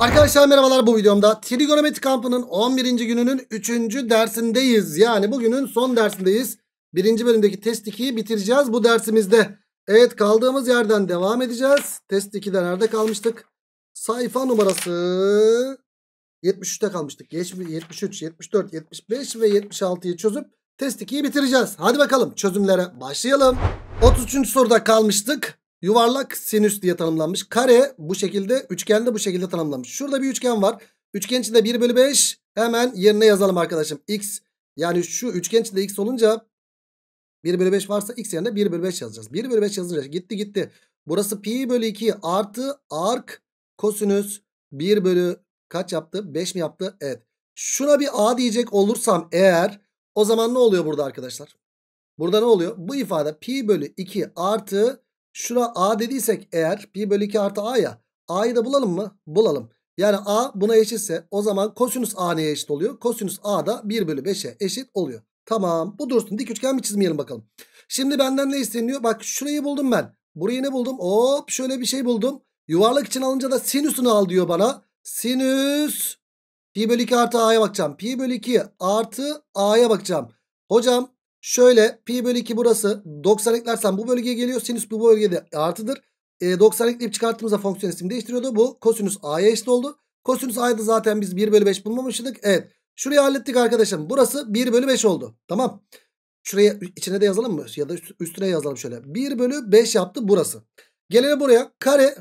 Arkadaşlar merhabalar bu videomda trigonometri kampının 11. gününün 3. dersindeyiz. Yani bugünün son dersindeyiz. 1. bölümdeki test 2'yi bitireceğiz bu dersimizde. Evet kaldığımız yerden devam edeceğiz. Test 2'de nerede kalmıştık? Sayfa numarası 73'te kalmıştık. 73, 74, 75 ve 76'yı çözüp test 2'yi bitireceğiz. Hadi bakalım çözümlere başlayalım. 33. soruda kalmıştık yuvarlak sinüs diye tanımlanmış. Kare bu şekilde üçgen de bu şekilde tanımlanmış. Şurada bir üçgen var. Üçgen içinde 1 bölü 5 hemen yerine yazalım arkadaşım. X yani şu üçgen içinde x olunca 1 bölü 5 varsa x yerine 1 bölü 5 yazacağız. 1 bölü 5 yazınca gitti gitti. Burası pi bölü 2 artı ark kosinüs 1 bölü kaç yaptı? 5 mi yaptı? Evet. Şuna bir a diyecek olursam eğer o zaman ne oluyor burada arkadaşlar? Burada ne oluyor? Bu ifade pi bölü 2 artı Şura A dediysek eğer pi bölü 2 artı A ya. A'yı da bulalım mı? Bulalım. Yani A buna eşitse o zaman kosinüs A neye eşit oluyor? Kosinüs A da 1 bölü 5'e eşit oluyor. Tamam bu dursun. Dik üçgen mi çizmeyelim bakalım. Şimdi benden ne isteniyor? Bak şurayı buldum ben. Burayı ne buldum? Hop şöyle bir şey buldum. Yuvarlak için alınca da sinüsünü al diyor bana. Sinüs. Pi bölü 2 artı A'ya bakacağım. Pi bölü 2 artı A'ya bakacağım. Hocam Şöyle pi bölü 2 burası 90 eklersen bu bölgeye geliyor. Sinüs bu bölgede artıdır. E, 90 ekleyip çıkarttığımızda fonksiyon isim değiştiriyordu. Bu kosinüs a'ya eşit oldu. Kosinüs a'yı zaten biz 1 bölü 5 bulmamıştık. Evet. Şurayı hallettik arkadaşım. Burası 1 bölü 5 oldu. Tamam. Şuraya içine de yazalım mı? Ya da üstüne yazalım şöyle. 1 bölü 5 yaptı burası. Gelelim buraya. Kare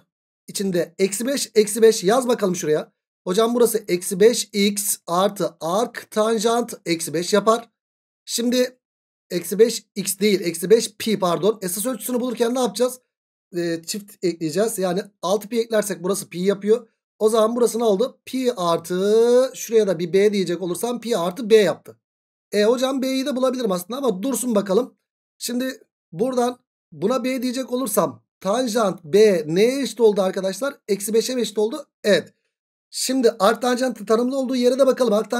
içinde eksi 5 eksi 5 yaz bakalım şuraya. Hocam burası eksi 5x artı ark tanjant eksi 5 yapar. Şimdi Eksi 5 x değil. Eksi 5 pi pardon. Esas ölçüsünü bulurken ne yapacağız? E, çift ekleyeceğiz. Yani 6 pi eklersek burası pi yapıyor. O zaman burası ne oldu? Pi artı şuraya da bir b diyecek olursam pi artı b yaptı. E hocam b'yi de bulabilirim aslında ama dursun bakalım. Şimdi buradan buna b diyecek olursam tanjant b neye eşit oldu arkadaşlar? Eksi 5'e eşit oldu? Evet. Şimdi art tanımlı olduğu yere de bakalım. Art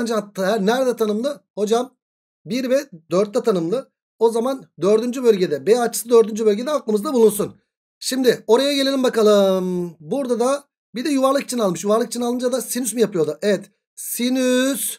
nerede tanımlı? Hocam 1 ve 4'te tanımlı. O zaman dördüncü bölgede B açısı dördüncü bölgede aklımızda bulunsun. Şimdi oraya gelelim bakalım. Burada da bir de yuvarlak için almış. Yuvarlak için alınca da sinüs mü yapıyordu? Evet. Sinüs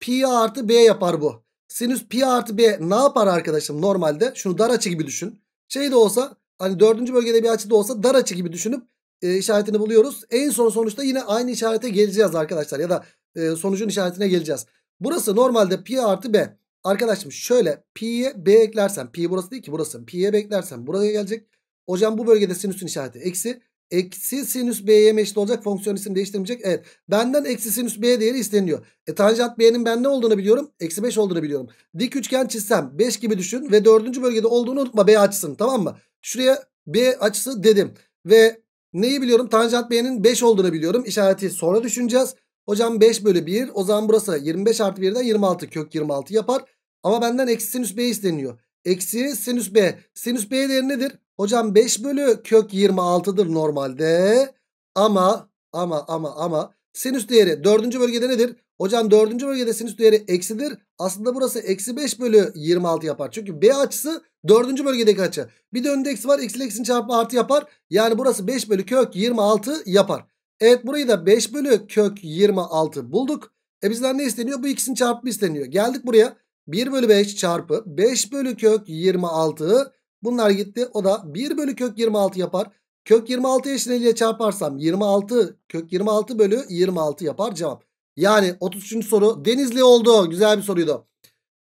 pi artı b yapar bu. Sinüs pi artı b ne yapar arkadaşım normalde? Şunu dar açı gibi düşün. Şey de olsa hani dördüncü bölgede bir açı da olsa dar açı gibi düşünüp e, işaretini buluyoruz. En son sonuçta yine aynı işarete geleceğiz arkadaşlar. Ya da e, sonucun işaretine geleceğiz. Burası normalde pi artı b. Arkadaşım şöyle pi'ye b eklersen pi burası değil ki burası. Pi'ye b eklersen buraya gelecek. Hocam bu bölgede sinüsün işareti eksi. Eksi sinüs b'ye eşit olacak. Fonksiyon isim değiştirmeyecek. Evet. Benden eksi sinüs b değeri isteniyor. E tanjant b'nin ben ne olduğunu biliyorum. Eksi 5 olduğunu biliyorum. Dik üçgen çizsem 5 gibi düşün ve dördüncü bölgede olduğunu unutma b açısını tamam mı? Şuraya b açısı dedim. Ve neyi biliyorum? Tanjant b'nin 5 olduğunu biliyorum. İşareti sonra düşüneceğiz. Hocam 5 bölü 1 o zaman burası 25 artı 1'den 26 kök 26 yapar. Ama benden eksi sinüs b isteniyor. Eksi sinüs b. Sinüs b değeri nedir? Hocam 5 bölü kök 26'dır normalde. Ama ama ama ama sinüs değeri 4. bölgede nedir? Hocam 4. bölgede sinüs değeri eksidir. Aslında burası eksi 5 bölü 26 yapar. Çünkü b açısı 4. bölgedeki açı. Bir de önde eksi var. Eksi eksin çarpı artı yapar. Yani burası 5 bölü kök 26 yapar. Evet burayı da 5 bölü kök 26 bulduk. E bizden ne isteniyor? Bu ikisinin çarpımı isteniyor. Geldik buraya. 1 bölü 5 çarpı 5 bölü kök 26. Bunlar gitti. O da 1 bölü kök 26 yapar. Kök 26 eşleniyle çarparsam 26 kök 26 bölü 26 yapar cevap. Yani 33. soru Denizli oldu. Güzel bir soruydu.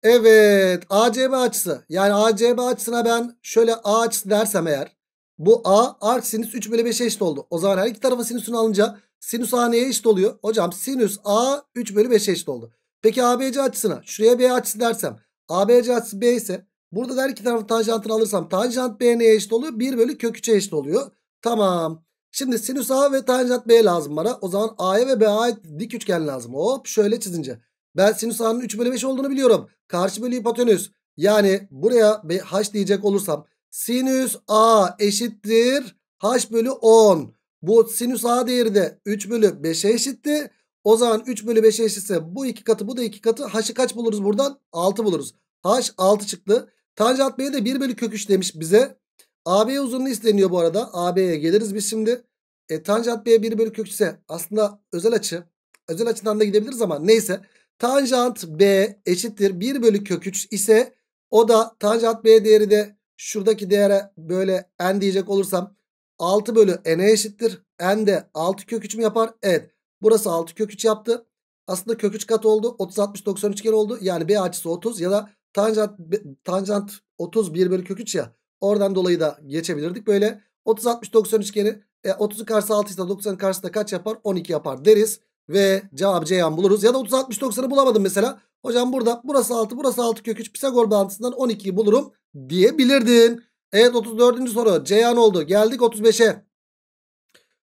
Evet ACB açısı. Yani ACB açısına ben şöyle A açısı dersem eğer. Bu A artı sinüs 3 bölü 5'e eşit oldu. O zaman her iki tarafı sinüsünü alınca sinüs A neye eşit oluyor? Hocam sinüs A 3 bölü 5'e eşit oldu. Peki ABC açısına şuraya B açısı dersem ABC açısı B ise burada da her iki tarafın tanjantını alırsam tanjant B neye eşit oluyor? 1 bölü kök 3'e eşit oluyor. Tamam. Şimdi sinüs A ve tanjant B lazım bana. O zaman A'ya ve B'ye dik üçgen lazım. Hop şöyle çizince. Ben sinüs A'nın 3 bölü 5 olduğunu biliyorum. Karşı bölü hipotenüs. Yani buraya H diyecek olursam sinüs A eşittir H bölü 10. Bu sinüs A değeri de 3 bölü 5'e eşitti. O zaman 3 bölü 5'e eşitse bu iki katı bu da iki katı. H'ı kaç buluruz buradan? 6 buluruz. H 6 çıktı. Tanjant B'ye de 1 bölü kök 3 demiş bize. AB uzunluğu isteniyor bu arada. AB'ye geliriz biz şimdi. E, tanjant B'ye 1 bölü kök 3 ise aslında özel açı. Özel açıdan da gidebiliriz ama neyse. Tanjant B eşittir 1 bölü kök 3 ise o da tanjant B değeri de şuradaki değere böyle n diyecek olursam 6 bölü n'e eşittir. N de 6 kök 3 mü yapar? Evet. Burası 6 kök 3 yaptı. Aslında kök 3 kat oldu. 30 60 90 üçgen oldu. Yani B açısı 30 ya da tanjant tanjant 30 1 bölü kök 3 ya. Oradan dolayı da geçebilirdik böyle. 30 60 90 üçgeni e, 30'u karşısı 6 ise 90'ın karşısında kaç yapar? 12 yapar deriz ve cevap Ceyhan buluruz. Ya da 30 60 90'ı bulamadım mesela. Hocam burada burası 6 burası 6 kök 3 Pisagor bağıntısından 12'yi bulurum diyebilirdin. Evet 34. soru Ceyhan oldu. Geldik 35'e.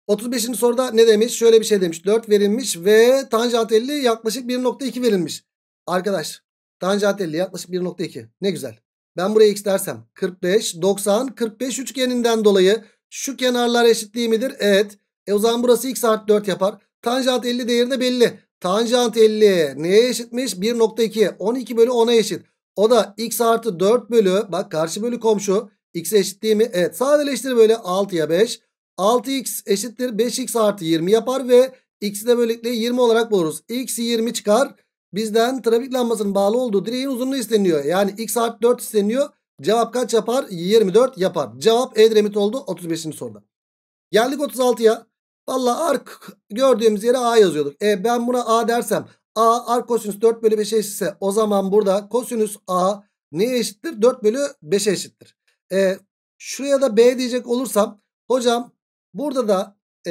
35. soruda ne demiş? Şöyle bir şey demiş. 4 verilmiş ve tanjant 50 yaklaşık 1.2 verilmiş. Arkadaş tanjant 50 yaklaşık 1.2. Ne güzel. Ben buraya x dersem 45, 90, 45 üçgeninden dolayı şu kenarlar eşitliği midir? Evet. E o zaman burası x artı 4 yapar. Tanjant 50 değeri de belli. Tanjant 50 neye eşitmiş? 1.2. 12 bölü 10'a eşit. O da x artı 4 bölü bak karşı bölü komşu. X'e eşit değil mi? Evet sadeleştir böyle 6'ya 5. 6x eşittir 5x artı 20 yapar ve x'i de böylelikle 20 olarak buluruz. x 20 çıkar. Bizden trafik lambasının bağlı olduğu direğin uzunluğu isteniyor. Yani x artı 4 isteniyor. Cevap kaç yapar? 24 yapar. Cevap Edremit oldu 35. soruda. Geldik 36'ya. Valla ark gördüğümüz yere a yazıyorduk. E ben buna a dersem a ark kosinüs 4 bölü 5'e eşitse o zaman burada kosinüs a neye eşittir? 4 bölü 5'e eşittir. E şuraya da b diyecek olursam hocam Burada da e,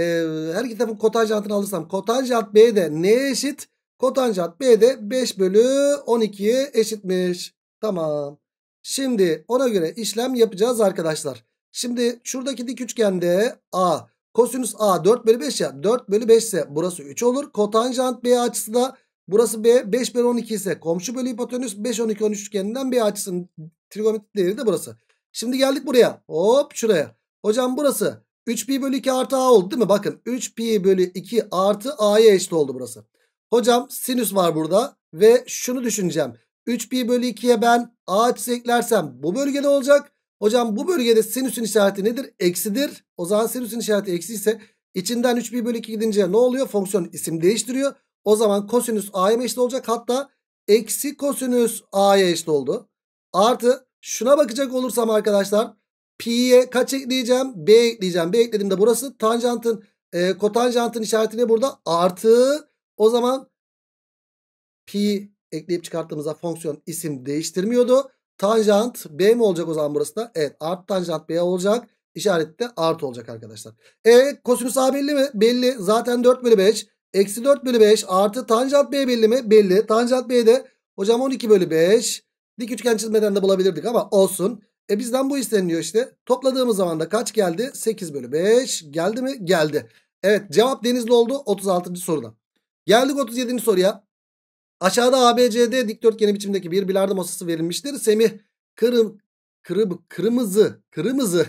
her iki tarafın kotanjantını alırsam kotanjant B de neye eşit? Kotanjant B de 5 bölü 12'ye eşitmiş. Tamam. Şimdi ona göre işlem yapacağız arkadaşlar. Şimdi şuradaki dik üçgende A kosinüs A 4 bölü 5 ya 4 bölü 5 ise burası 3 olur. Kotanjant B açısı da burası B 5 bölü 12 ise komşu bölü hipotenüs 5 12 13 üçgeninden B açısının trigonometrik değeri de burası. Şimdi geldik buraya hop şuraya. Hocam burası 3pi bölü 2 artı a oldu değil mi? Bakın 3pi bölü 2 artı a'ya eşit oldu burası. Hocam sinüs var burada ve şunu düşüneceğim. 3pi bölü 2'ye ben a açısı eklersem bu bölgede olacak. Hocam bu bölgede sinüsün işareti nedir? Eksidir. O zaman sinüsün işareti eksi ise içinden 3pi bölü 2 gidince ne oluyor? Fonksiyon isim değiştiriyor. O zaman kosinüs a'ya eşit olacak. Hatta eksi kosinüs a'ya eşit oldu. Artı şuna bakacak olursam arkadaşlar Pi'ye kaç ekleyeceğim? B ekleyeceğim. B de burası tanjantın e, kotanjantın işareti ne burada? Artı o zaman pi ekleyip çıkarttığımızda fonksiyon isim değiştirmiyordu. Tanjant B mi olacak o zaman burası da? Evet art tanjant B olacak. İşaret de artı olacak arkadaşlar. E kosinüs A belli mi? Belli. Zaten 4 bölü 5. Eksi 4 bölü 5 artı tanjant B belli mi? Belli. Tanjant de hocam 12 bölü 5. Dik üçgen çizmeden de bulabilirdik ama olsun. E bizden bu isteniliyor işte. Topladığımız zaman da kaç geldi? 8 bölü 5. Geldi mi? Geldi. Evet cevap Denizli oldu 36. soruda. Geldik 37. soruya. Aşağıda ABCD dikdörtgeni biçimdeki bir bilardo masası verilmiştir. Semih kırım, kırım, kırmızı kırmızı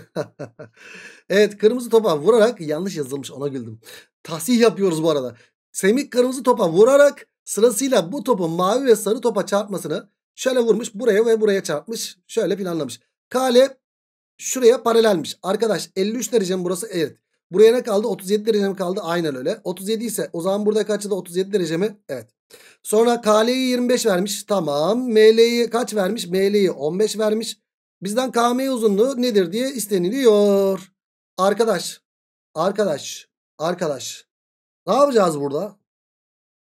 evet kırmızı topa vurarak yanlış yazılmış ona güldüm. Tahsih yapıyoruz bu arada. Semih kırmızı topa vurarak sırasıyla bu topun mavi ve sarı topa çarpmasını şöyle vurmuş buraya ve buraya çarpmış şöyle planlamış. Kale şuraya paralelmiş. Arkadaş 53 derece mi burası? Evet. Buraya ne kaldı? 37 derece mi kaldı? Aynen öyle. 37 ise o zaman burada kaçı da 37 derece mi? Evet. Sonra KL'yi 25 vermiş. Tamam. ML'yi kaç vermiş? ML'yi 15 vermiş. Bizden KM uzunluğu nedir diye isteniliyor. Arkadaş. Arkadaş. Arkadaş. Ne yapacağız burada?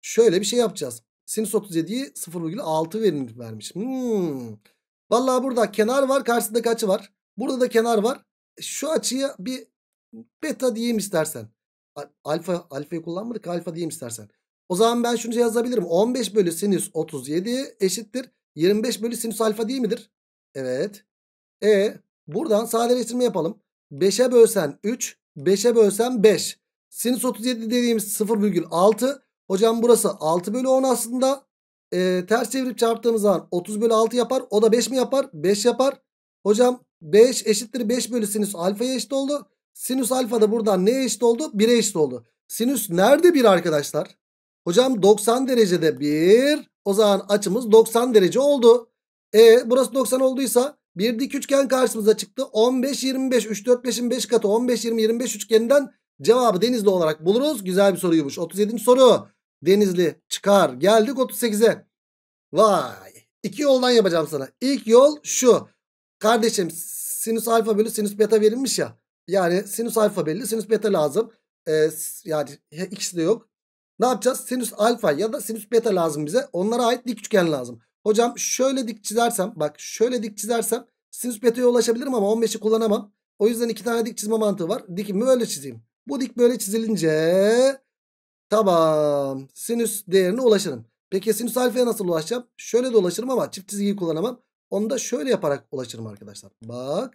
Şöyle bir şey yapacağız. Sinüs 37'yi 0,6 verin vermiş. Hmm. Vallahi burada kenar var karşısındaki açı var. Burada da kenar var. E, şu açıya bir beta diyeyim istersen. Alfa, alfayı kullanmadık alfa diyeyim istersen. O zaman ben şunu yazabilirim. 15 bölü sinüs 37 eşittir. 25 bölü sinüs alfa değil midir? Evet. E buradan sadeleştirme yapalım. 5'e bölsen 3, 5'e bölsen 5. Sinüs 37 dediğimiz 0,6. Hocam burası 6 bölü 10 aslında e, ters çevirip çarptığımız zaman 30 bölü 6 yapar. O da 5 mi yapar? 5 yapar. Hocam 5 eşittir 5 bölü sinüs alfaya eşit oldu. Sinüs alfa da buradan neye eşit oldu? 1'e eşit oldu. Sinüs nerede 1 arkadaşlar? Hocam 90 derecede 1. O zaman açımız 90 derece oldu. E burası 90 olduysa bir dik üçgen karşımıza çıktı. 15, 25, 3, 4, 5'in 5 katı 15, 20, 25 üçgeninden cevabı denizli olarak buluruz. Güzel bir soruymuş. 37. soru. Denizli çıkar. Geldik 38'e. Vay. İki yoldan yapacağım sana. İlk yol şu. Kardeşim sinüs alfa bölü sinüs beta verilmiş ya. Yani sinüs alfa belli sinüs beta lazım. Ee, yani ikisi de yok. Ne yapacağız? Sinüs alfa ya da sinüs beta lazım bize. Onlara ait dik üçgen lazım. Hocam şöyle dik çizersem bak şöyle dik çizersem sinüs beta'ya ulaşabilirim ama 15'i kullanamam. O yüzden iki tane dik çizme mantığı var. Dikimi böyle çizeyim. Bu dik böyle çizilince Tamam. Sinüs değerine ulaşırım. Peki sinüs alfaya nasıl ulaşacağım? Şöyle de ulaşırım ama çift çizgiyi kullanamam. Onu da şöyle yaparak ulaşırım arkadaşlar. Bak.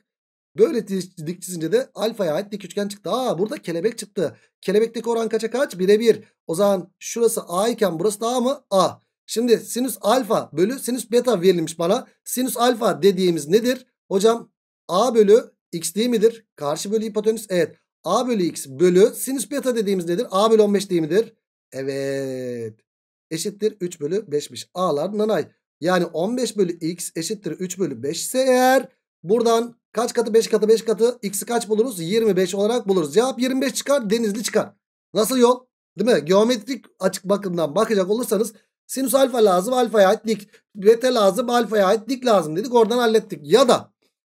Böyle dik çizince de alfaya ait dik üçgen çıktı. Aa burada kelebek çıktı. Kelebekteki oran kaça kaç? 1'e 1. O zaman şurası A iken burası da A mı? A. Şimdi sinüs alfa bölü sinüs beta verilmiş bana. Sinüs alfa dediğimiz nedir? Hocam A bölü x değil midir? Karşı bölü hipotenüs evet. A bölü x bölü sinüs beta dediğimiz nedir? A bölü 15 değil midir? Evet. Eşittir 3 bölü 5'miş. A'lar nanay. Yani 15 bölü x eşittir 3 bölü 5 ise eğer buradan kaç katı 5 katı 5 katı x'i kaç buluruz? 25 olarak buluruz. Cevap 25 çıkar denizli çıkar. Nasıl yol? Değil mi? Geometrik açık bakımdan bakacak olursanız sinüs alfa lazım alfaya ait dik. Beta lazım alfaya ait dik lazım dedik oradan hallettik. Ya da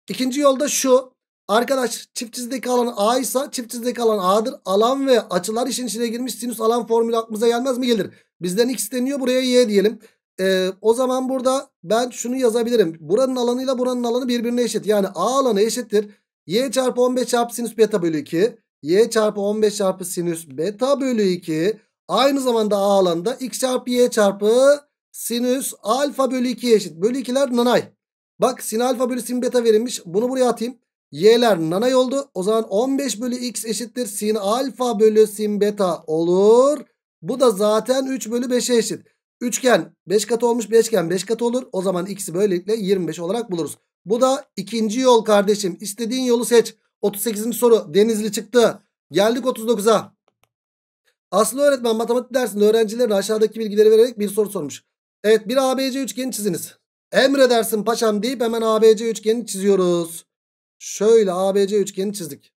ikinci yolda şu Arkadaş çift çizgideki alan A ise çift çizgideki alan A'dır. Alan ve açılar işin içine girmiş. Sinüs alan formülü aklımıza gelmez mi? Gelir. Bizden x deniyor buraya y diyelim. Ee, o zaman burada ben şunu yazabilirim. Buranın alanıyla buranın alanı birbirine eşit. Yani A alanı eşittir. Y çarpı 15 çarpı sinüs beta bölü 2. Y çarpı 15 çarpı sinüs beta bölü 2. Aynı zamanda A alanında x çarpı y çarpı sinüs alfa bölü 2 eşit. Bölü 2'ler nanay. Bak sin alfa bölü sin beta verilmiş. Bunu buraya atayım. Y'ler nanay oldu. O zaman 15 bölü x eşittir. Sin alfa bölü sin beta olur. Bu da zaten 3 bölü 5'e eşit. Üçgen 5 katı olmuş. Beşgen 5 katı olur. O zaman x'i böylelikle 25 olarak buluruz. Bu da ikinci yol kardeşim. İstediğin yolu seç. 38. soru Denizli çıktı. Geldik 39'a. Aslı öğretmen matematik dersinde öğrencilerine aşağıdaki bilgileri vererek bir soru sormuş. Evet bir ABC üçgeni çiziniz. Emredersin paşam deyip hemen ABC üçgeni çiziyoruz. Şöyle ABC üçgeni çizdik.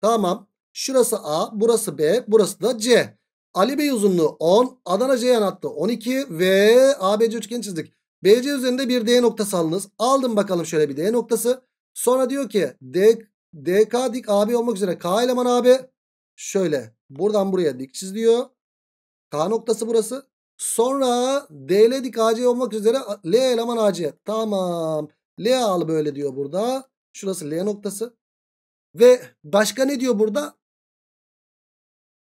Tamam. Şurası A, burası B, burası da C. Ali Bey uzunluğu 10, Adana Ceyhan hattı 12 ve ABC üçgeni çizdik. BC üzerinde bir D noktası alınız. Aldım bakalım şöyle bir D noktası. Sonra diyor ki D, DK dik AB olmak üzere K eleman AB. Şöyle buradan buraya dik çiz K noktası burası. Sonra DL dik AC olmak üzere L eleman AC. Tamam. L al böyle diyor burada. Şurası L noktası. Ve başka ne diyor burada?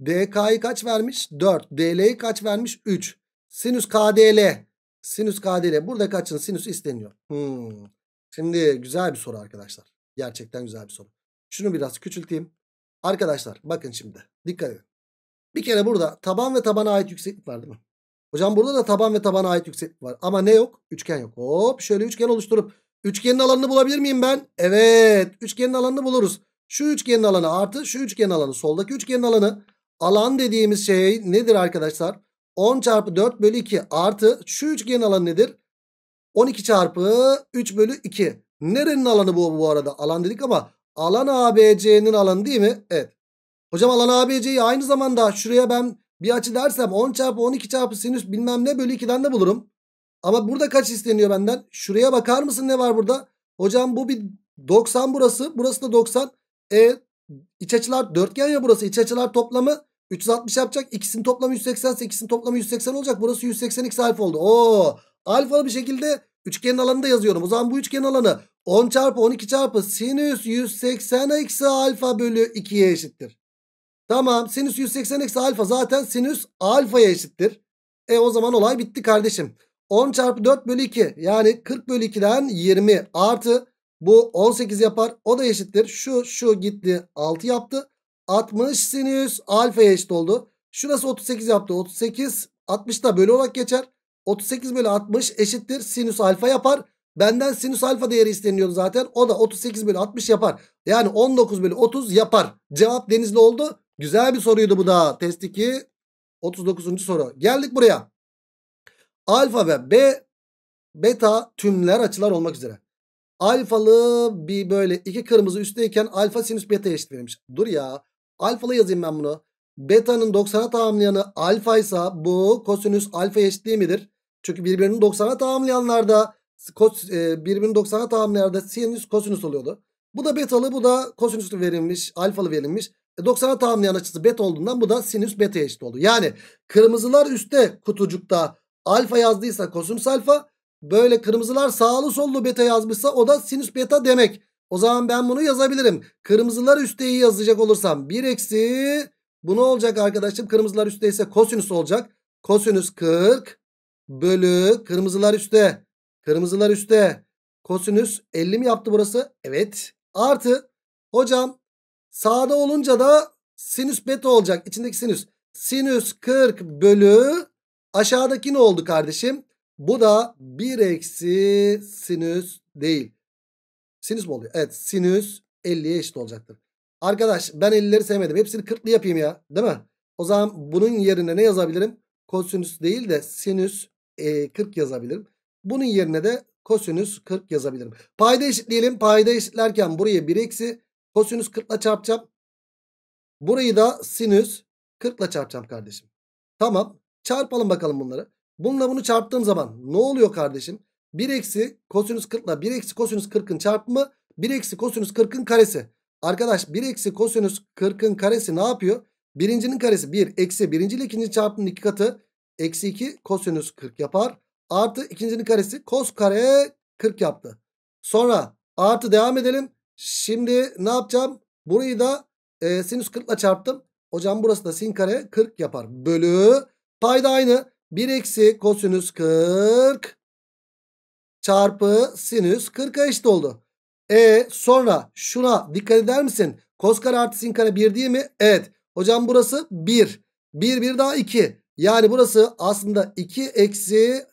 DK'yı kaç vermiş? 4. DL'yi kaç vermiş? 3. Sinüs KDL. Sinüs KDL. Burada kaçın sinüs isteniyor. Hmm. Şimdi güzel bir soru arkadaşlar. Gerçekten güzel bir soru. Şunu biraz küçülteyim. Arkadaşlar bakın şimdi. Dikkat edin. Bir kere burada taban ve tabana ait yükseklik var değil mi? Hocam burada da taban ve tabana ait yükseklik var. Ama ne yok? Üçgen yok. Hop şöyle üçgen oluşturup Üçgenin alanını bulabilir miyim ben? Evet. Üçgenin alanını buluruz. Şu üçgenin alanı artı şu üçgenin alanı. Soldaki üçgenin alanı. Alan dediğimiz şey nedir arkadaşlar? 10 çarpı 4 bölü 2 artı şu üçgenin alanı nedir? 12 çarpı 3 bölü 2. Nerenin alanı bu bu arada? Alan dedik ama alan ABC'nin alanı değil mi? Evet. Hocam alan ABC'yi aynı zamanda şuraya ben bir açı dersem 10 çarpı 12 çarpı sinüs bilmem ne bölü 2'den de bulurum. Ama burada kaç isteniyor benden? Şuraya bakar mısın ne var burada? Hocam bu bir 90 burası. Burası da 90. E iç açılar dörtgen ya burası. İç açılar toplamı 360 yapacak. İkisinin toplamı 180 ise ikisinin toplamı 180 olacak. Burası 180x alfa oldu. Oo, alfalı bir şekilde üçgenin alanını da yazıyorum. O zaman bu üçgen alanı 10 çarpı 12 çarpı sinüs 180 eksi alfa bölü 2'ye eşittir. Tamam sinüs 180 eksi alfa zaten sinüs alfaya eşittir. E o zaman olay bitti kardeşim. 10 çarpı 4 bölü 2 yani 40 bölü 2'den 20 artı bu 18 yapar. O da eşittir. Şu şu gitti 6 yaptı. 60 sinüs alfa eşit oldu. Şurası 38 yaptı. 38 60 da bölü olarak geçer. 38 bölü 60 eşittir. Sinüs alfa yapar. Benden sinüs alfa değeri isteniyordu zaten. O da 38 bölü 60 yapar. Yani 19 bölü 30 yapar. Cevap denizli oldu. Güzel bir soruydu bu da. Test 2 39. soru. Geldik buraya alfa ve B beta tümler açılar olmak üzere. Alfalı bir böyle iki kırmızı üstteyken alfa sinüs beta eşit verilmiş. Dur ya. Alfalı yazayım ben bunu. Beta'nın 90'a tamamlayanı alfaysa bu kosinüs alfa eşitliği midir? Çünkü birbirinin 90'a tamamlayanlarda kos, e, birbirini 90'a tamamlayanlarda sinüs kosinüs oluyordu. Bu da betalı bu da kosinüslü verilmiş alfalı verilmiş. E, 90'a tamamlayan açısı beta olduğundan bu da sinüs beta eşit oldu. Yani kırmızılar üstte kutucukta Alfa yazdıysa kosinüs alfa. Böyle kırmızılar sağlı sollu beta yazmışsa o da sinüs beta demek. O zaman ben bunu yazabilirim. Kırmızılar üsteyi yazacak olursam 1 eksi. Bu ne olacak arkadaşım? Kırmızılar üstte ise kosinüs olacak. Kosinüs 40 bölü kırmızılar üstte. Kırmızılar üstte. Kosinüs 50 mi yaptı burası? Evet. Artı hocam sağda olunca da sinüs beta olacak. İçindeki sinüs. Sinüs 40 bölü Aşağıdaki ne oldu kardeşim? Bu da 1 eksi sinüs değil. Sinüs mü oluyor? Evet sinüs 50'ye eşit olacaktır. Arkadaş ben 50'leri sevmedim. Hepsini 40'lı yapayım ya. Değil mi? O zaman bunun yerine ne yazabilirim? Kosinüs değil de sinüs e, 40 yazabilirim. Bunun yerine de kosinüs 40 yazabilirim. Payda eşitleyelim. Payda eşitlerken buraya 1 eksi kosinüs 40 ile çarpacağım. Burayı da sinüs 40 ile çarpacağım kardeşim. Tamam. Çarpalım bakalım bunları. Bununla bunu çarptığım zaman ne oluyor kardeşim? 1 eksi kosinüs 40 ile 1 eksi kosinüs 40'ın çarpımı 1 eksi kosinüs 40'ın karesi. Arkadaş 1 eksi kosinüs 40'ın karesi ne yapıyor? Birincinin karesi 1 eksi birinci ile ikinci çarpımının iki katı eksi 2 kosinüs 40 yapar. Artı ikincinin karesi kos kare 40 yaptı. Sonra artı devam edelim. Şimdi ne yapacağım? Burayı da e, sinüs 40 ile çarptım. Hocam burası da sin kare 40 yapar. Bölü Payda aynı. 1 eksi kosinüs 40 çarpı sinüs 40'a eşit oldu. E sonra şuna dikkat eder misin? Kos kare artı sin kare 1 değil mi? Evet. Hocam burası 1. 1 1 daha 2. Yani burası aslında 2 eksi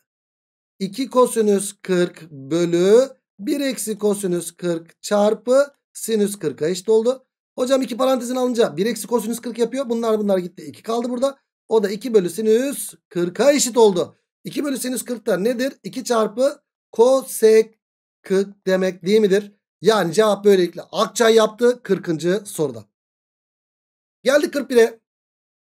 2 kosinüs 40 bölü 1 eksi kosinüs 40 çarpı sinüs 40'a eşit oldu. Hocam iki parantezin alınca 1 eksi kosinüs 40 yapıyor. Bunlar bunlar gitti. 2 kaldı burada. O da 2 bölü sinüs 40'a eşit oldu. 2 bölü sinüs 40'ta nedir? 2 çarpı kosek 40 demek değil midir? Yani cevap böylelikle Akçay yaptı 40. soruda. Geldik 41'e.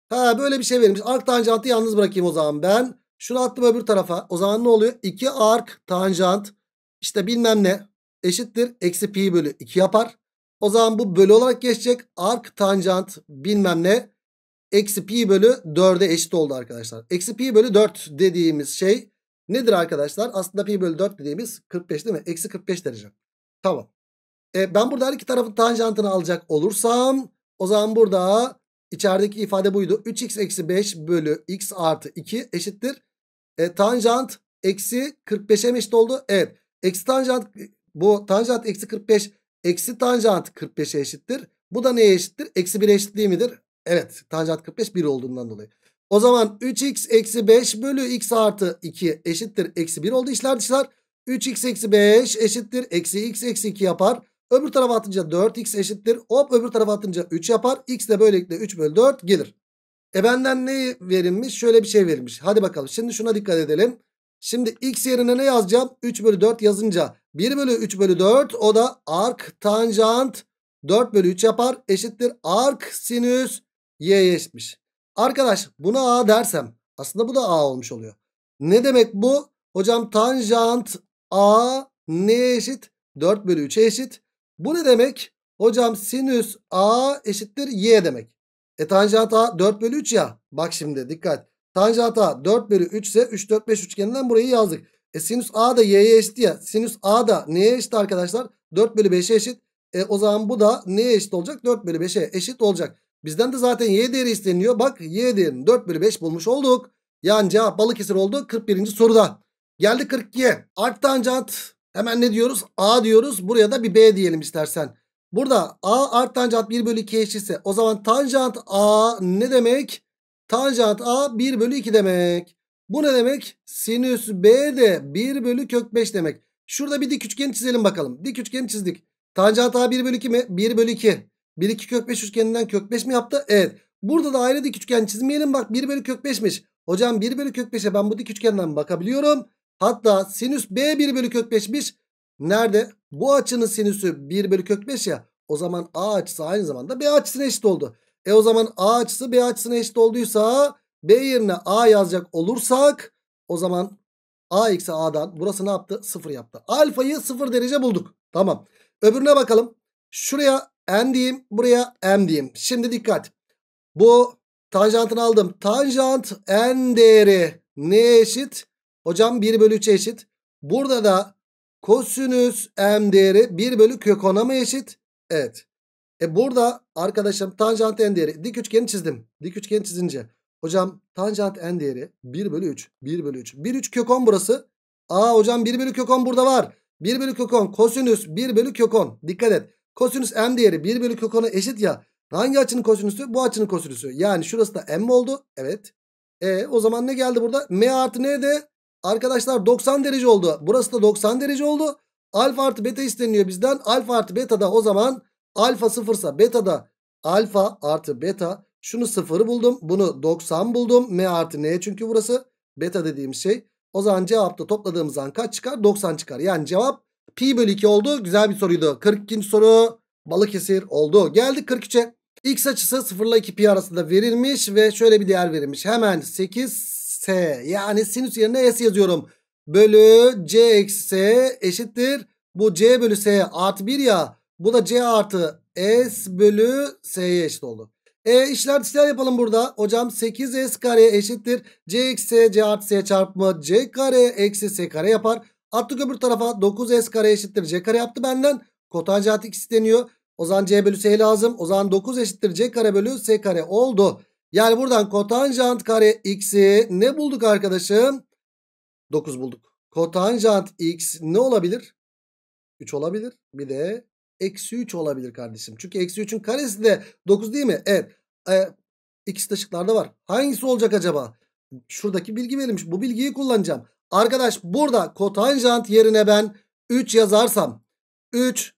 Ha böyle bir şey verilmiş. Ark tanjantı yalnız bırakayım o zaman ben. Şunu attım öbür tarafa. O zaman ne oluyor? 2 ark tanjant işte bilmem ne eşittir. Eksi pi bölü 2 yapar. O zaman bu bölü olarak geçecek. Ark tanjant bilmem ne eksi pi bölü 4'e eşit oldu arkadaşlar. Eksi pi bölü 4 dediğimiz şey nedir arkadaşlar? Aslında pi bölü 4 dediğimiz 45 değil mi? Eksi 45 derece. Tamam. E, ben burada her iki tarafın tanjantını alacak olursam o zaman burada içerideki ifade buydu. 3x eksi 5 bölü x artı 2 eşittir. E, tanjant eksi 45'e eşit oldu? Evet. Eksi tanjant bu tanjant eksi 45 eksi tanjant 45'e eşittir. Bu da neye eşittir? Eksi 1'e eşitliği midir? Evet tanjant 45 1 olduğundan dolayı. O zaman 3x eksi 5 bölü x artı 2 eşittir eksi 1 oldu işler dışlar. 3x eksi 5 eşittir eksi x eksi 2 yapar. Öbür tarafa atınca 4x eşittir. Hop öbür tarafa atınca 3 yapar. x de böylelikle 3 bölü 4 gelir. E benden ne verilmiş? Şöyle bir şey verilmiş. Hadi bakalım şimdi şuna dikkat edelim. Şimdi x yerine ne yazacağım? 3 bölü 4 yazınca 1 bölü 3 bölü 4 o da ark tanjant 4 bölü 3 yapar. Eşittir ark sinüs Y'ye eşitmiş. Arkadaş buna A dersem aslında bu da A olmuş oluyor. Ne demek bu? Hocam tanjant A ne eşit? 4 bölü 3'e eşit. Bu ne demek? Hocam sinüs A eşittir Y demek. E tanjant A 4 bölü 3 ya. Bak şimdi dikkat. Tanjant A 4 bölü 3 ise 3 4 5 üçgeninden burayı yazdık. E sinüs A da y'ye eşit ya. Sinüs A da neye eşit arkadaşlar? 4 bölü 5'e eşit. E o zaman bu da neye eşit olacak? 4 bölü 5'e eşit olacak. Bizden de zaten y değeri isteniyor. Bak y değerini 4 bölü 5 bulmuş olduk. Yani cevap Balıkesir oldu 41. soruda. Geldi 42'ye. Art tanjant hemen ne diyoruz? A diyoruz. Buraya da bir B diyelim istersen. Burada A art tanjant 1 bölü 2 eşitse o zaman tanjant A ne demek? Tanjant A 1 bölü 2 demek. Bu ne demek? Sinüs B de 1 bölü kök 5 demek. Şurada bir dik üçgen çizelim bakalım. Dik üçgen çizdik. Tanjant A 1 bölü 2 mi? 1 bölü 2. 1 2 kök 5 üçgeninden kök 5 mi yaptı? Evet. Burada da ayrı dik üçgen çizmeyelim. Bak 1 bölü kök 5'miş. Hocam 1 bölü kök 5'e ben bu dik üçgenden bakabiliyorum. Hatta sinüs B 1 bölü kök 5'miş. Nerede? Bu açının sinüsü 1 bölü kök 5 ya. O zaman A açısı aynı zamanda B açısına eşit oldu. E o zaman A açısı B açısına eşit olduysa B yerine A yazacak olursak o zaman A eksi A'dan burası ne yaptı? 0 yaptı. Alfayı 0 derece bulduk. Tamam. Öbürüne bakalım. Şuraya N diyeyim. Buraya M diyeyim. Şimdi dikkat. Bu tanjantını aldım. Tanjant N değeri ne eşit? Hocam 1 bölü 3 eşit. Burada da kosinüs M değeri 1 bölü kök 10'a mı eşit? Evet. E burada arkadaşım tanjant N değeri. Dik üçgeni çizdim. Dik üçgeni çizince. Hocam tanjant N değeri 1 bölü 3. 1 bölü 3. 1 3 kök 10 burası. Aa hocam 1 bölü kök 10 burada var. 1 bölü kök 10 kosinüs 1 bölü kök 10. Dikkat et. Kosinüs m değeri 1 bölü kök eşit ya. Hangi açının kosinüsü? Bu açının kosinüsü. Yani şurası da m oldu. Evet. E o zaman ne geldi burada? M artı n de arkadaşlar 90 derece oldu. Burası da 90 derece oldu. Alfa artı beta isteniyor bizden. Alfa artı beta da o zaman alfa sıfırsa beta da alfa artı beta. Şunu sıfırı buldum. Bunu 90 buldum. M artı n çünkü burası beta dediğim şey. O zaman cevapta topladığımız an kaç çıkar? 90 çıkar. Yani cevap Pi bölü 2 oldu. Güzel bir soruydu. 42. soru Balıkesir oldu. Geldik 43'e. X açısı 0 ile 2 pi arasında verilmiş ve şöyle bir değer verilmiş. Hemen 8S yani sinüs yerine S yazıyorum. Bölü C eksi S eşittir. Bu C bölü S artı 1 ya. Bu da C artı S bölü S'ye eşit oldu. E işler dışlar yapalım burada. Hocam 8S kare eşittir. C eksi S C artı S çarpımı C kare eksi S kare yapar. Artık öbür tarafa 9s kare eşittir c kare yaptı benden. Kotanjant artık deniyor, O zaman c bölü s lazım. O zaman 9 eşittir c kare bölü s kare oldu. Yani buradan kotanjant kare x'i ne bulduk arkadaşım? 9 bulduk. Kotanjant x ne olabilir? 3 olabilir. Bir de eksi 3 olabilir kardeşim. Çünkü eksi 3'ün karesi de 9 değil mi? Evet. E, ikisi de şıklarda var. Hangisi olacak acaba? Şuradaki bilgi verilmiş. Bu bilgiyi kullanacağım. Arkadaş burada kotanjant yerine ben 3 yazarsam 3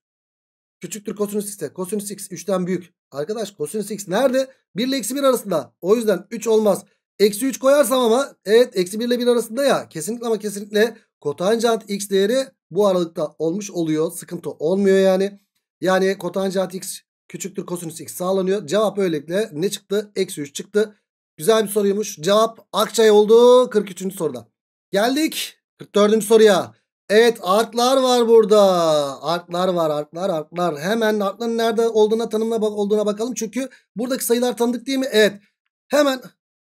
küçüktür kosinüs ise Kosinüs x 3'ten büyük. Arkadaş kosinüs x nerede? 1 ile eksi 1 arasında. O yüzden 3 olmaz. Eksi 3 koyarsam ama evet eksi 1 ile 1 arasında ya. Kesinlikle ama kesinlikle kotanjant x değeri bu aralıkta olmuş oluyor. Sıkıntı olmuyor yani. Yani kotanjant x küçüktür kosinüs x sağlanıyor. Cevap öylelikle ne çıktı? Eksi 3 çıktı. Güzel bir soruymuş. Cevap Akçay oldu 43. soruda. Geldik 44. soruya. Evet arklar var burada. Arklar var arklar arklar. Hemen arkların nerede olduğuna tanımına bak olduğuna bakalım. Çünkü buradaki sayılar tanıdık değil mi? Evet. Hemen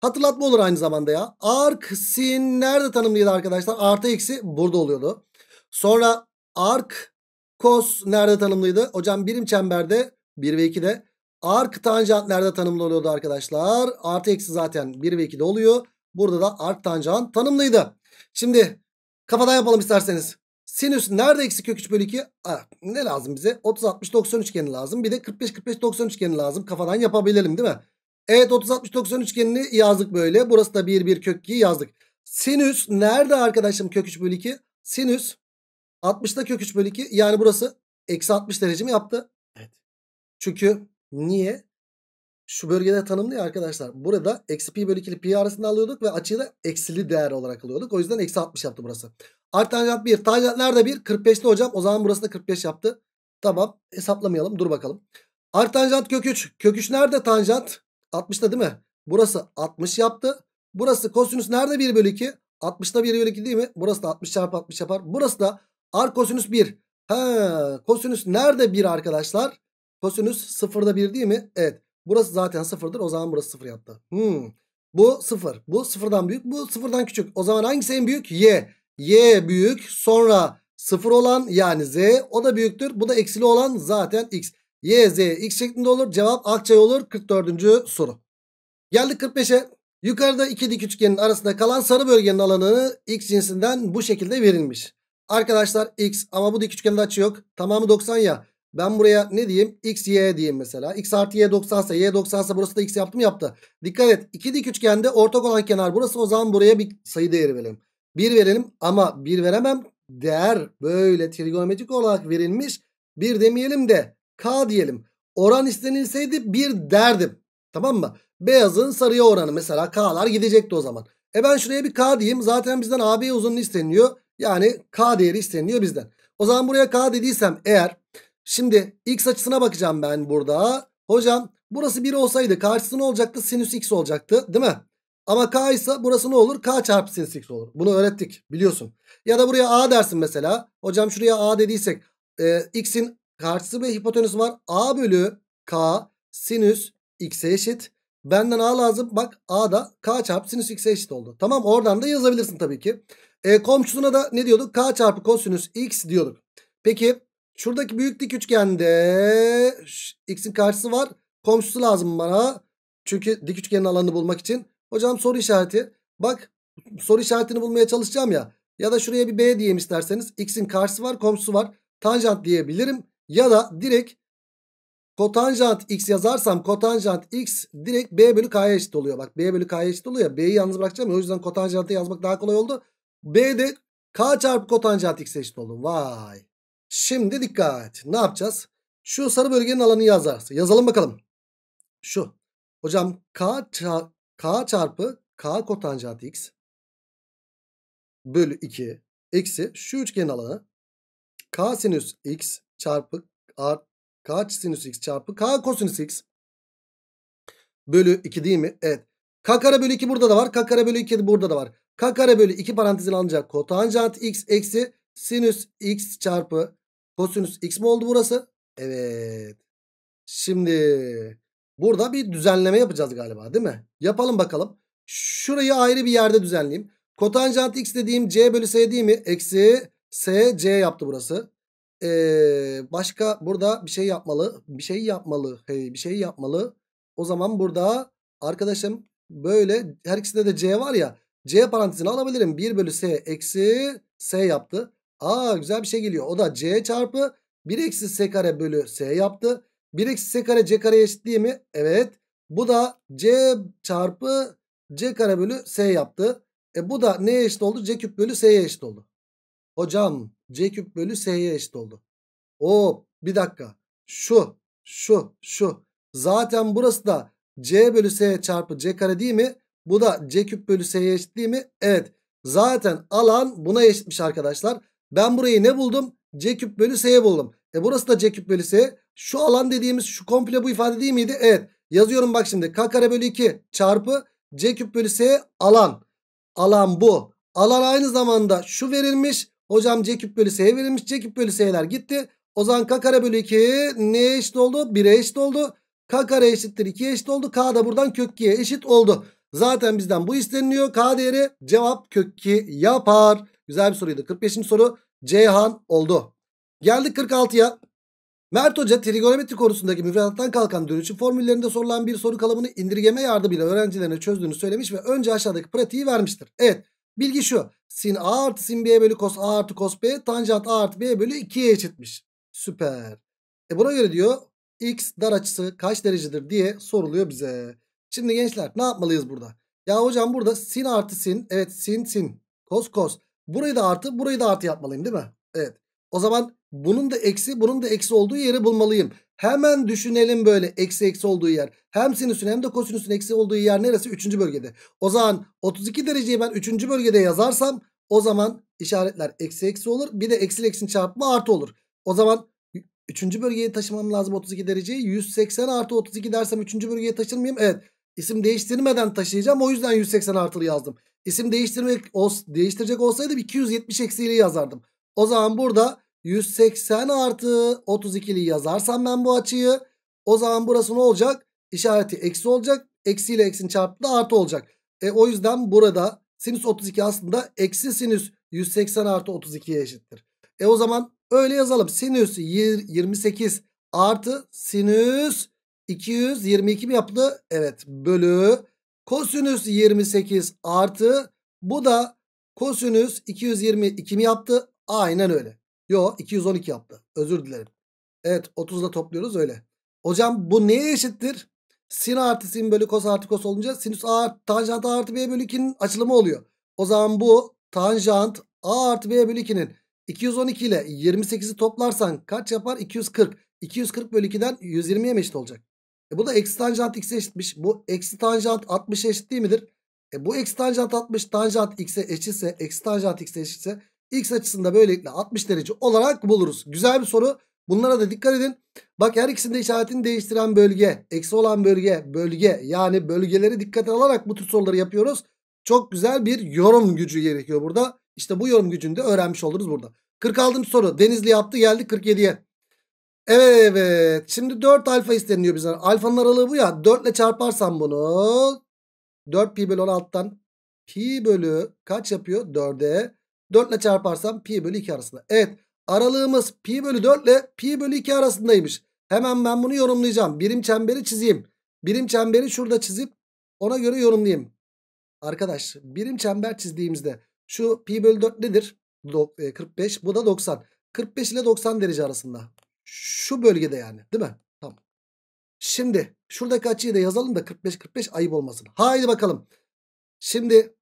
hatırlatma olur aynı zamanda ya. Ark sin nerede tanımlıydı arkadaşlar? Artı eksi burada oluyordu. Sonra ark kos nerede tanımlıydı? Hocam birim çemberde 1 ve 2'de. Ark tanjant nerede tanımlı oluyordu arkadaşlar? Artı eksi zaten 1 ve 2'de oluyor. Burada da ark tanjant tanımlıydı. Şimdi kafadan yapalım isterseniz. Sinüs nerede eksi kök 3 bölü 2? Aa, ne lazım bize? 30 60 90 üçgeni lazım. Bir de 45 45 90 üçgeni lazım. Kafadan yapabilelim değil mi? Evet 30 60 90 üçgenini yazdık böyle. Burası da 1 1 kök 2 yazdık. Sinüs nerede arkadaşım kök 3 bölü 2? Sinüs 60'da kök 3 bölü 2. Yani burası eksi 60 derece mi yaptı? Evet. Çünkü niye? şu bölgede tanımlıyor arkadaşlar. Burada eksi pi bölü 2'li pi arasında alıyorduk ve açıyı da eksili değer olarak alıyorduk. O yüzden eksi 60 yaptı burası. Art tanjant 1. Tanjant nerede 1? 45'te hocam. O zaman burası da 45 yaptı. Tamam hesaplamayalım dur bakalım. Art tanjant kök 3. Kök 3 nerede tanjant? 60'ta değil mi? Burası 60 yaptı. Burası kosinüs nerede 1 bölü 2? 60'ta 1 bölü 2 değil mi? Burası da 60 çarpı 60 yapar. Burası da ar kosinüs 1. Ha, kosinüs nerede 1 arkadaşlar? Kosinüs 0'da 1 değil mi? Evet. Burası zaten sıfırdır. O zaman burası sıfır yaptı. Hmm. Bu sıfır. Bu sıfırdan büyük. Bu sıfırdan küçük. O zaman hangisi en büyük? Y. Y büyük. Sonra sıfır olan yani Z. O da büyüktür. Bu da eksili olan zaten X. Y, Z, X şeklinde olur. Cevap Akçay olur. 44. soru. Geldik 45'e. Yukarıda iki dik üçgenin arasında kalan sarı bölgenin alanını X cinsinden bu şekilde verilmiş. Arkadaşlar X ama bu dik üçgende açı yok. Tamamı 90 ya. Ben buraya ne diyeyim? X, Y diyeyim mesela. X artı Y 90 ise Y 90 ise burası da X yaptım yaptı. Dikkat et. İki dik üçgende ortak olan kenar burası. O zaman buraya bir sayı değeri verelim. 1 verelim ama 1 veremem. Değer böyle trigonometrik olarak verilmiş. 1 demeyelim de K diyelim. Oran istenilseydi 1 derdim. Tamam mı? Beyazın sarıya oranı mesela K'lar gidecekti o zaman. E ben şuraya bir K diyeyim. Zaten bizden AB uzunluğu isteniyor Yani K değeri isteniliyor bizden. O zaman buraya K dediysem eğer Şimdi x açısına bakacağım ben burada. Hocam burası 1 olsaydı karşısı ne olacaktı? Sinüs x olacaktı değil mi? Ama k ise burası ne olur? K çarpı sinüs x olur. Bunu öğrettik biliyorsun. Ya da buraya a dersin mesela. Hocam şuraya a dediysek e, x'in karşısı ve hipotenüs var. a bölü k sinüs x'e eşit. Benden a lazım. Bak a da k çarpı sinüs x'e eşit oldu. Tamam oradan da yazabilirsin tabii ki. E, komşusuna da ne diyorduk? k çarpı kosinüs x diyorduk. Peki Şuradaki büyük dik üçgende x'in karşısı var. Komşusu lazım bana. Çünkü dik üçgenin alanını bulmak için. Hocam soru işareti. Bak soru işaretini bulmaya çalışacağım ya. Ya da şuraya bir b diyeyim isterseniz. X'in karşısı var komşusu var. Tanjant diyebilirim. Ya da direkt kotanjant x yazarsam kotanjant x direkt b bölü k'ya eşit oluyor. Bak b bölü k'ya eşit oluyor ya. B'yi yalnız bırakacağım O yüzden kotanjantı yazmak daha kolay oldu. B de k çarpı kotanjant x eşit oldu. Vay. Şimdi dikkat. Ne yapacağız? Şu sarı bölgenin alanı yazarsın. Yazalım bakalım. Şu. Hocam K, çarp, K çarpı K kotanjant X bölü 2 eksi şu üçgenin alanı K sinüs X çarpı art, K sinüs X çarpı K kosinüs X bölü 2 değil mi? Evet. K kare bölü 2 burada da var. K kare bölü 2 burada da var. K kare bölü 2 parantezin alınacak kotanjant X eksi sinüs X çarpı Kosinüs x mi oldu burası? Evet. Şimdi burada bir düzenleme yapacağız galiba değil mi? Yapalım bakalım. Şurayı ayrı bir yerde düzenleyeyim. Kotanjant x dediğim c bölü s değil mi? Eksi s c yaptı burası. Ee, başka burada bir şey yapmalı. Bir şey yapmalı. Hey, bir şey yapmalı. O zaman burada arkadaşım böyle her ikisinde de c var ya. c parantezini alabilirim. 1 bölü s eksi s yaptı. Aa güzel bir şey geliyor. O da C çarpı 1 eksi S kare bölü S yaptı. 1 eksi S kare C kare eşit değil mi? Evet. Bu da C çarpı C kare bölü S yaptı. E bu da neye eşit oldu? C küp bölü S'ye eşit oldu. Hocam C küp bölü S'ye eşit oldu. Oo bir dakika. Şu, şu, şu. Zaten burası da C bölü S çarpı C kare değil mi? Bu da C küp bölü S'ye eşit değil mi? Evet. Zaten alan buna eşitmiş arkadaşlar. Ben burayı ne buldum? C küp bölü S'ye buldum. E burası da C küp bölü S. Şu alan dediğimiz şu komple bu ifade değil miydi? Evet. Yazıyorum bak şimdi. K kare bölü 2 çarpı C küp bölü S alan. Alan bu. Alan aynı zamanda şu verilmiş. Hocam C küp bölü S'ye verilmiş. C küp bölü S'ler gitti. O zaman K kare bölü 2 neye eşit oldu? 1'e eşit oldu. K kare eşittir 2'ye eşit oldu. K da buradan kök 2'ye eşit oldu. Zaten bizden bu isteniliyor. K değeri cevap kök 2 yapar. Güzel bir soruydu. 45. soru Ceyhan oldu. Geldik 46'ya. Mert Hoca trigonometri konusundaki müfredattan kalkan dönüşüm formüllerinde sorulan bir soru kalamını indirgeme yardımıyla öğrencilerine çözdüğünü söylemiş ve önce aşağıdaki pratiği vermiştir. Evet bilgi şu sin a artı sin b bölü cos a artı cos b tanjant a artı b bölü 2'ye eşitmiş. Süper. E buna göre diyor x dar açısı kaç derecedir diye soruluyor bize. Şimdi gençler ne yapmalıyız burada? Ya hocam burada sin artı sin evet sin sin cos cos Burayı da artı burayı da artı yapmalıyım değil mi? Evet. O zaman bunun da eksi bunun da eksi olduğu yeri bulmalıyım. Hemen düşünelim böyle eksi eksi olduğu yer. Hem sinüsün hem de kosinüsün eksi olduğu yer neresi? Üçüncü bölgede. O zaman 32 dereceyi ben üçüncü bölgede yazarsam o zaman işaretler eksi eksi olur. Bir de eksi eksinin çarpma artı olur. O zaman üçüncü bölgeye taşımam lazım 32 dereceyi. 180 artı 32 dersem üçüncü bölgeye taşır mıyım? Evet. İsim değiştirmeden taşıyacağım. O yüzden 180 artılı yazdım. İsim değiştirmek os, değiştirecek olsaydım 270 eksili yazardım. O zaman burada 180 artı 32'li yazarsam ben bu açıyı o zaman burası ne olacak? İşareti eksi olacak. Eksi ile eksin çarptığında artı olacak. E, o yüzden burada sinüs 32 aslında eksi sinüs 180 artı 32'ye eşittir. E o zaman öyle yazalım. Sinüs 28 artı sinüs 222 mi yaptı? Evet bölü Kosinüs 28 artı bu da kosinüs 222 mi yaptı? Aynen öyle. Yo 212 yaptı. Özür dilerim. Evet 30 ile topluyoruz öyle. Hocam bu neye eşittir? Sin artı sin bölü kos artı kos olunca sinüs a artı tanjant a artı b bölü 2'nin açılımı oluyor. O zaman bu tanjant a artı b bölü 2'nin 212 ile 28'i toplarsan kaç yapar? 240. 240 bölü 2'den 120'ye mi eşit olacak? E bu da eksi tanjant x'e eşitmiş. Bu eksi tanjant 60 eşit değil midir? E bu eksi tanjant 60 tanjant x'e eşitse eksi tanjant x'e eşitse x açısında böylelikle 60 derece olarak buluruz. Güzel bir soru. Bunlara da dikkat edin. Bak her ikisinde işaretini değiştiren bölge, eksi olan bölge, bölge yani bölgeleri dikkate alarak bu tür soruları yapıyoruz. Çok güzel bir yorum gücü gerekiyor burada. İşte bu yorum gücünü de öğrenmiş oluruz burada. 46. soru Denizli yaptı geldi 47'ye. Evet. Şimdi 4 alfa isteniyor bizden. Alfanın aralığı bu ya. 4 ile çarparsam bunu 4 pi bölü 16'tan pi bölü kaç yapıyor? 4'e. 4 ile çarparsam pi bölü 2 arasında. Evet. Aralığımız pi bölü 4 ile pi bölü 2 arasındaymış. Hemen ben bunu yorumlayacağım. Birim çemberi çizeyim. Birim çemberi şurada çizip ona göre yorumlayayım. Arkadaş birim çember çizdiğimizde şu pi bölü 4 nedir? 45 e, bu da 90. 45 ile 90 derece arasında. Şu bölgede yani değil mi? Tamam. Şimdi şuradaki açıyı da yazalım da 45-45 ayıp olmasın. Haydi bakalım. Şimdi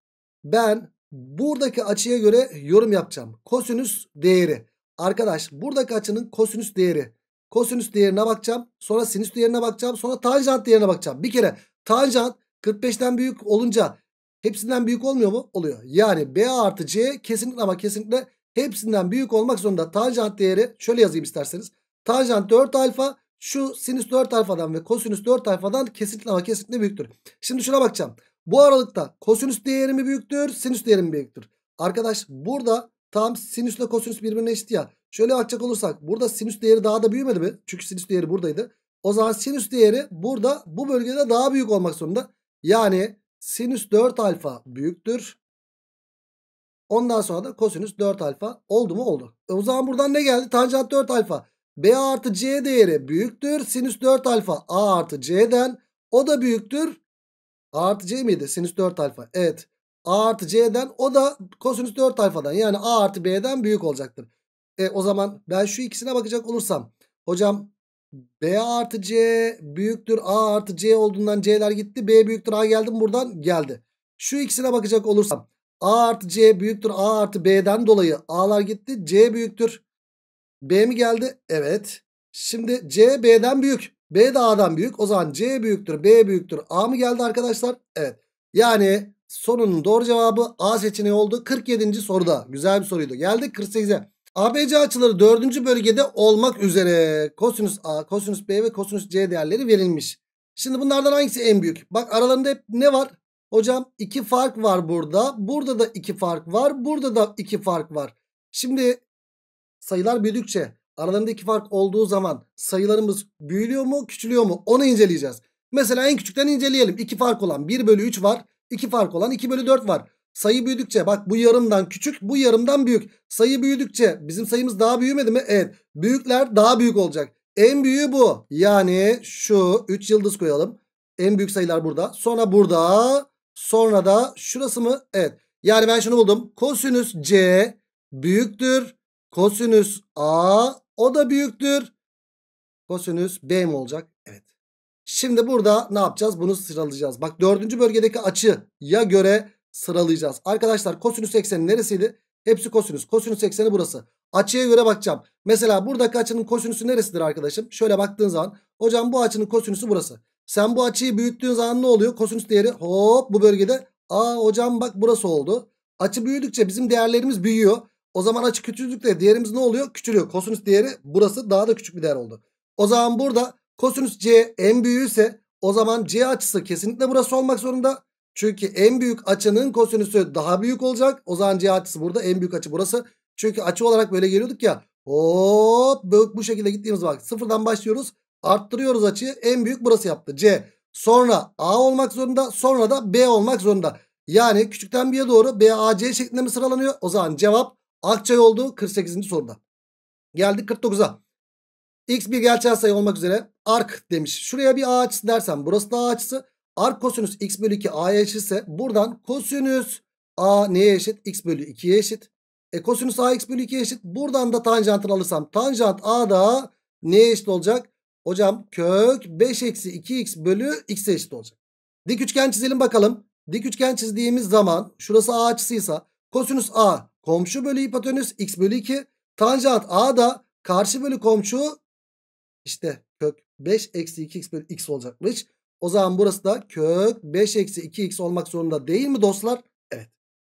ben buradaki açıya göre yorum yapacağım. Kosinüs değeri. Arkadaş buradaki açının kosinüs değeri. Kosinüs değerine bakacağım. Sonra sinüs değerine bakacağım. Sonra tanjant değerine bakacağım. Bir kere tanjant 45'ten büyük olunca hepsinden büyük olmuyor mu? Oluyor. Yani B artı C kesinlikle ama kesinlikle hepsinden büyük olmak zorunda. Tanjant değeri şöyle yazayım isterseniz. Tanjant 4 alfa şu sinüs 4 alfadan ve kosinüs 4 alfadan kesinlikle ama kesinlikle büyüktür. Şimdi şuna bakacağım. Bu aralıkta kosinüs değeri mi büyüktür, sinüs değeri mi büyüktür? Arkadaş burada tam sinüsle kosinüs birbirine eşit ya. Şöyle bakacak olursak burada sinüs değeri daha da büyümedi mi? Çünkü sinüs değeri buradaydı. O zaman sinüs değeri burada bu bölgede daha büyük olmak zorunda. Yani sinüs 4 alfa büyüktür. Ondan sonra da kosinüs 4 alfa oldu mu oldu. E o zaman buradan ne geldi? Tanjant 4 alfa. B artı C değeri büyüktür. Sinüs 4 alfa A artı C'den o da büyüktür. A artı C miydi? Sinüs 4 alfa. Evet. A artı C'den o da kosinüs 4 alfadan yani A artı B'den büyük olacaktır. E, o zaman ben şu ikisine bakacak olursam. Hocam B artı C büyüktür A artı C olduğundan C'ler gitti. B büyüktür A geldi mi buradan? Geldi. Şu ikisine bakacak olursam. A artı C büyüktür A artı B'den dolayı A'lar gitti. C büyüktür B mi geldi? Evet. Şimdi C B'den büyük. B de A'dan büyük. O zaman C büyüktür, B büyüktür. A mı geldi arkadaşlar? Evet. Yani sorunun doğru cevabı A seçeneği oldu. 47. soruda. Güzel bir soruydu. Geldik 48'e. ABC açıları 4. bölgede olmak üzere. Kosinüs A, kosinüs B ve kosinüs C değerleri verilmiş. Şimdi bunlardan hangisi en büyük? Bak aralarında hep ne var? Hocam iki fark var burada. Burada da iki fark var. Burada da iki fark var. Şimdi sayılar büyüdükçe aralarındaki fark olduğu zaman sayılarımız büyülüyor mu küçülüyor mu onu inceleyeceğiz. Mesela en küçükten inceleyelim. 2 fark olan 1 bölü 3 var. 2 fark olan 2 bölü 4 var. Sayı büyüdükçe bak bu yarımdan küçük bu yarımdan büyük. Sayı büyüdükçe bizim sayımız daha büyümedi mi? Evet. Büyükler daha büyük olacak. En büyüğü bu. Yani şu 3 yıldız koyalım. En büyük sayılar burada. Sonra burada. Sonra da şurası mı? Evet. Yani ben şunu buldum. Kosinüs C büyüktür. Kosinüs A o da büyüktür. Kosinüs B mi olacak? Evet. Şimdi burada ne yapacağız? Bunu sıralayacağız. Bak dördüncü bölgedeki açıya göre sıralayacağız. Arkadaşlar kosinüs ekseni neresiydi? Hepsi kosinüs. Kosinüs ekseni burası. Açıya göre bakacağım. Mesela buradaki açının kosinüsü neresidir arkadaşım? Şöyle baktığın zaman. Hocam bu açının kosinüsü burası. Sen bu açıyı büyüttüğün zaman ne oluyor? Kosinüs değeri hop bu bölgede. Aa hocam bak burası oldu. Açı büyüdükçe bizim değerlerimiz büyüyor. O zaman açı küçüldükçe değerimiz ne oluyor? Küçülüyor. Kosinüs değeri burası daha da küçük bir değer oldu. O zaman burada kosinüs C en büyüğü o zaman C açısı kesinlikle burası olmak zorunda. Çünkü en büyük açının kosinüsü daha büyük olacak. O zaman C açısı burada en büyük açı burası. Çünkü açı olarak böyle geliyorduk ya. Hop bu şekilde gittiğimiz bak sıfırdan başlıyoruz. Arttırıyoruz açıyı. En büyük burası yaptı. C. Sonra A olmak zorunda. Sonra da B olmak zorunda. Yani küçükten B'ye doğru B, A, C şeklinde mi sıralanıyor? O zaman cevap Akçay oldu 48. soruda. Geldik 49'a. X bir gerçel sayı olmak üzere ark demiş. Şuraya bir a açısı dersen burası da a açısı. Ark kosinüs x bölü 2 a'ya eşitse buradan kosinüs a neye eşit? x bölü 2'ye eşit. E kosinüs a x bölü 2'ye eşit. Buradan da tanjantını alırsam tanjant a da neye eşit olacak? Hocam kök 5 eksi 2x bölü x'e eşit olacak. Dik üçgen çizelim bakalım. Dik üçgen çizdiğimiz zaman şurası a açısıysa kosinüs a komşu bölü hipotenüs x bölü 2. Tanjant a da karşı bölü komşu işte kök 5 eksi 2x bölü x olacakmış. O zaman burası da kök 5 eksi 2x olmak zorunda değil mi dostlar? Evet.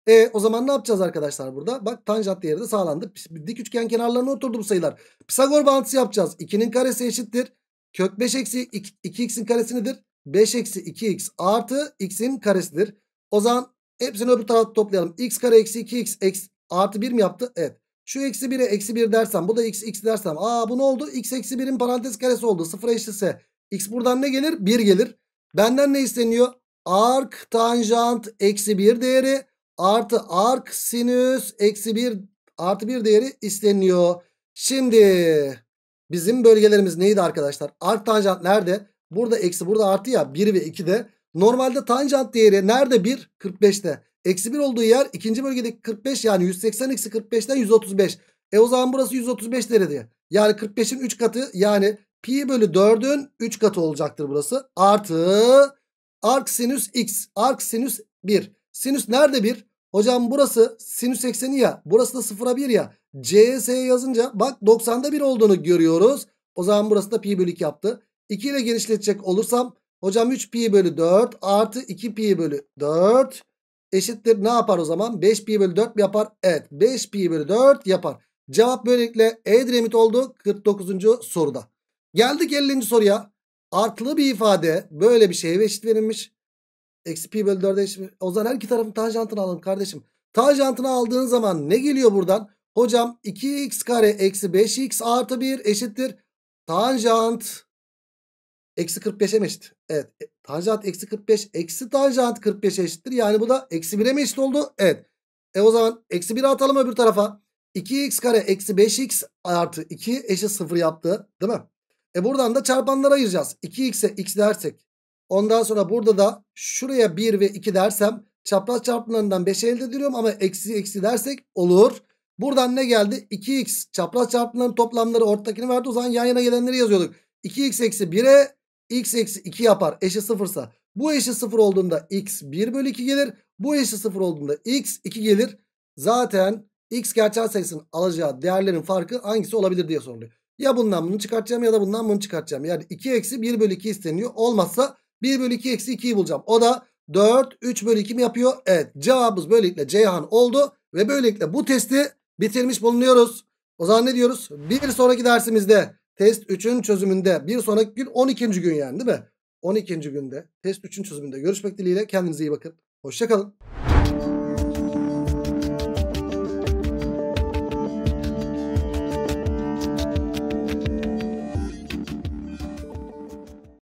E, o zaman ne yapacağız arkadaşlar burada? Bak tanjant değeri de sağlandı. Dik üçgen kenarlarına oturdu bu sayılar. Pisagor bağıntısı yapacağız. 2'nin karesi eşittir. Kök 5 eksi 2x'in karesi nedir? 5 eksi 2x artı x'in karesidir. O zaman hepsini öbür tarafta toplayalım. x kare eksi 2x eksi Artı 1 mi yaptı? Evet. Şu eksi 1'e eksi 1 dersem bu da x x dersem. Aa bu ne oldu? x eksi 1'in parantez karesi oldu. 0 eşitse x buradan ne gelir? 1 gelir. Benden ne isteniyor? Ark tanjant eksi 1 değeri artı ark sinüs eksi 1 artı 1 değeri isteniyor. Şimdi bizim bölgelerimiz neydi arkadaşlar? Ark tanjant nerede? Burada eksi burada artı ya 1 ve 2 de Normalde tanjant değeri nerede 1? 45'te. Eksi 1 olduğu yer ikinci bölgedeki 45 yani 180 eksi 45'ten 135. E o zaman burası 135 derece. Yani 45'in 3 katı yani pi bölü 4'ün 3 katı olacaktır burası. Artı arc sinüs x. Arc sinüs 1. Sinüs nerede 1? Hocam burası sinüs ekseni ya. Burası da sıfıra 1 ya. CS yazınca bak 90'da 1 olduğunu görüyoruz. O zaman burası da pi bölü 2 yaptı. 2 ile genişletecek olursam Hocam 3 pi bölü 4 artı 2 pi bölü 4 eşittir ne yapar o zaman? 5 pi bölü 4 yapar? Evet 5 pi bölü 4 yapar. Cevap böylelikle E. Dremit oldu 49. soruda. Geldik 50. soruya. artılı bir ifade böyle bir şeye eşit verilmiş. Eksi pi bölü 4'e eşit. O zaman her iki tarafın tanjantını alalım kardeşim. Tanjantını aldığın zaman ne geliyor buradan? Hocam 2x kare eksi 5x artı 1 eşittir. Tanjant Eksi 45 mi eşit? Evet. E, tanjant eksi 45 eksi tanjant 45 eşittir. Yani bu da eksi 1'e mi eşit oldu? Evet. E o zaman eksi 1'i atalım öbür tarafa. 2x kare eksi 5x artı 2 eşit 0 yaptı. Değil mi? E buradan da çarpanlara ayıracağız. 2x'e x dersek. Ondan sonra burada da şuraya 1 ve 2 dersem çapraz çarpımlarından 5 elde ediyorum ama eksi eksi dersek olur. Buradan ne geldi? 2x çapraz çarpımların toplamları ortakini verdi. O zaman yan yana gelenleri yazıyorduk. 2x eksi 1'e x eksi 2 yapar eşi sıfırsa bu eşi 0 olduğunda x 1 bölü 2 gelir. Bu eşi 0 olduğunda x 2 gelir. Zaten x gerçel sayısının alacağı değerlerin farkı hangisi olabilir diye soruluyor. Ya bundan bunu çıkartacağım ya da bundan bunu çıkartacağım. Yani 2 eksi 1 bölü 2 isteniyor. Olmazsa 1 bölü 2 eksi 2'yi bulacağım. O da 4 3 bölü 2 mi yapıyor? Evet cevabımız böylelikle Ceyhan oldu. Ve böylelikle bu testi bitirmiş bulunuyoruz. O zaman ne diyoruz? Bir sonraki dersimizde Test 3'ün çözümünde bir sonraki gün 12. gün yani değil mi? 12. günde test 3'ün çözümünde görüşmek dileğiyle kendinize iyi bakın. Hoşçakalın.